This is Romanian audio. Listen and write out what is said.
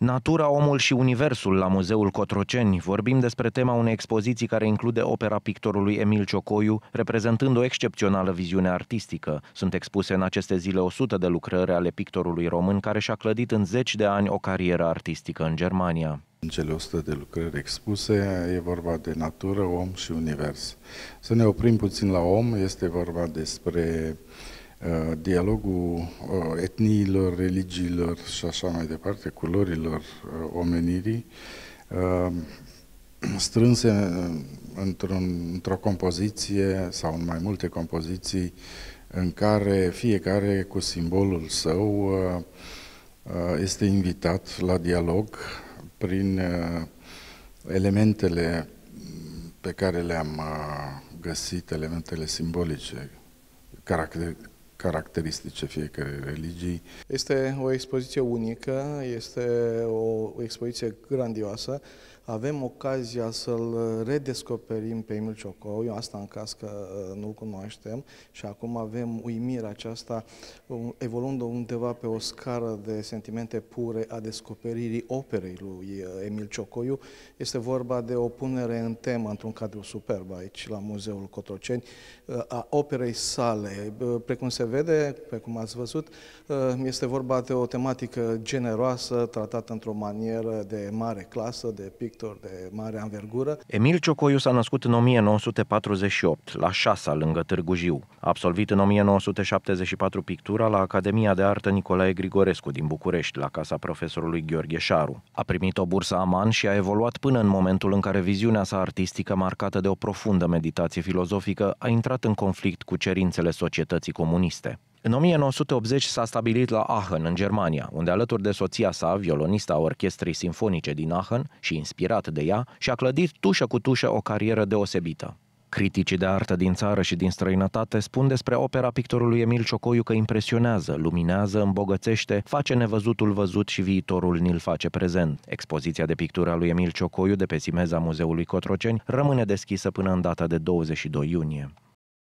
Natura, omul și universul la Muzeul Cotroceni. Vorbim despre tema unei expoziții care include opera pictorului Emil Ciocoiu, reprezentând o excepțională viziune artistică. Sunt expuse în aceste zile 100 de lucrări ale pictorului român care și-a clădit în 10 de ani o carieră artistică în Germania. În cele 100 de lucrări expuse e vorba de natură, om și univers. Să ne oprim puțin la om, este vorba despre uh, Uh, dialogul uh, etniilor, religiilor și așa mai departe, culorilor uh, omenirii, strânse într într-o compoziție sau în mai multe compoziții în care fiecare cu simbolul său este invitat la dialog prin elementele pe care le-am găsit, elementele simbolice, caracteristice fiecare religii. Este o expoziție unică, este o, o expoziție grandioasă avem ocazia să-l redescoperim pe Emil eu asta în caz că ă, nu-l cunoaștem, și acum avem uimirea aceasta, evoluând undeva pe o scară de sentimente pure a descoperirii operei lui ă, Emil Ciocoiu. Este vorba de o punere în temă, într-un cadru superb aici, la Muzeul Cotroceni, ă, a operei sale. Precum se vede, precum ați văzut, este vorba de o tematică generoasă, tratată într-o manieră de mare clasă, de pic sector de mare anvergură. Emil Ciocoiu s-a născut în 1948, la Șasa, lângă Târgu Jiu. A absolvit în 1974 pictura la Academia de Artă Nicolae Grigorescu din București, la casa profesorului Gheorghe Șaru. A primit o bursă Aman și a evoluat până în momentul în care viziunea sa artistică, marcată de o profundă meditație filozofică, a intrat în conflict cu cerințele societății comuniste. În 1980 s-a stabilit la Aachen, în Germania, unde alături de soția sa, violonista a orchestrei sinfonice din Aachen și inspirat de ea, și-a clădit tușă cu tușă o carieră deosebită. Criticii de artă din țară și din străinătate spun despre opera pictorului Emil Ciocoiu că impresionează, luminează, îmbogățește, face nevăzutul văzut și viitorul ni-l face prezent. Expoziția de pictură a lui Emil Ciocoiu de pe Simeza Muzeului Cotroceni rămâne deschisă până în data de 22 iunie.